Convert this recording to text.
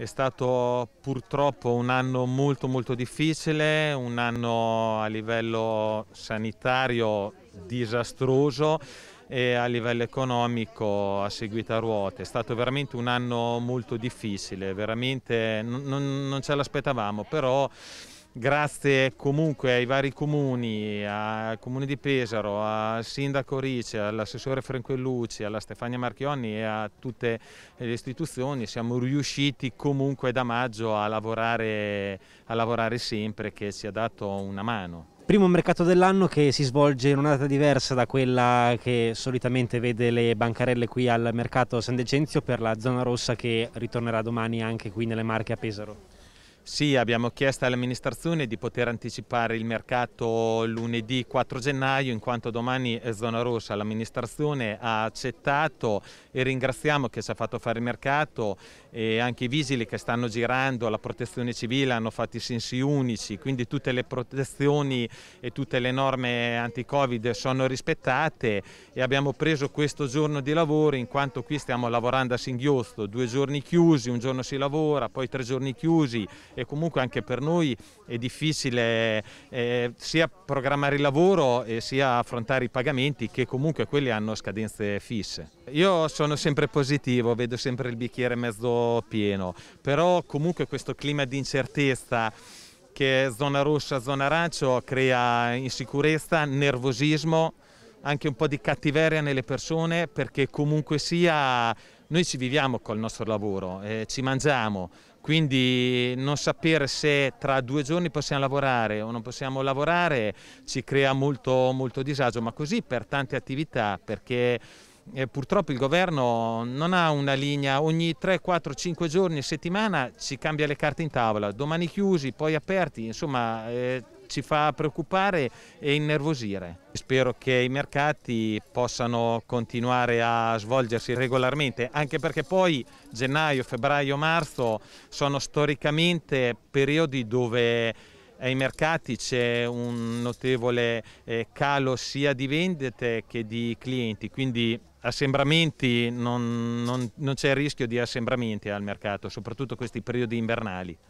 È stato purtroppo un anno molto molto difficile, un anno a livello sanitario disastroso e a livello economico a seguito a ruote. È stato veramente un anno molto difficile, veramente non, non ce l'aspettavamo, però Grazie comunque ai vari comuni, al comune di Pesaro, al sindaco Ricci, all'assessore Franquellucci, alla Stefania Marchionni e a tutte le istituzioni siamo riusciti comunque da maggio a lavorare, a lavorare sempre che ci ha dato una mano. Primo mercato dell'anno che si svolge in una data diversa da quella che solitamente vede le bancarelle qui al mercato San Decenzio per la zona rossa che ritornerà domani anche qui nelle Marche a Pesaro. Sì, abbiamo chiesto all'amministrazione di poter anticipare il mercato lunedì 4 gennaio in quanto domani è eh, zona rossa. L'amministrazione ha accettato e ringraziamo che ci ha fatto fare il mercato e anche i vigili che stanno girando, la protezione civile hanno fatto i sensi unici, quindi tutte le protezioni e tutte le norme anti-covid sono rispettate e abbiamo preso questo giorno di lavoro in quanto qui stiamo lavorando a singhiozzo, due giorni chiusi, un giorno si lavora, poi tre giorni chiusi e comunque anche per noi è difficile eh, sia programmare il lavoro sia affrontare i pagamenti che comunque quelli hanno scadenze fisse. Io sono sempre positivo, vedo sempre il bicchiere mezzo pieno, però comunque questo clima di incertezza che zona rossa, zona arancio crea insicurezza, nervosismo, anche un po' di cattiveria nelle persone perché comunque sia noi ci viviamo col nostro lavoro, eh, ci mangiamo, quindi non sapere se tra due giorni possiamo lavorare o non possiamo lavorare ci crea molto, molto disagio, ma così per tante attività, perché eh, purtroppo il governo non ha una linea, ogni 3, 4, 5 giorni a settimana ci cambia le carte in tavola, domani chiusi, poi aperti, insomma... Eh, ci fa preoccupare e innervosire. Spero che i mercati possano continuare a svolgersi regolarmente, anche perché poi gennaio, febbraio, marzo sono storicamente periodi dove ai mercati c'è un notevole eh, calo sia di vendite che di clienti, quindi assembramenti non, non, non c'è il rischio di assembramenti al mercato, soprattutto questi periodi invernali.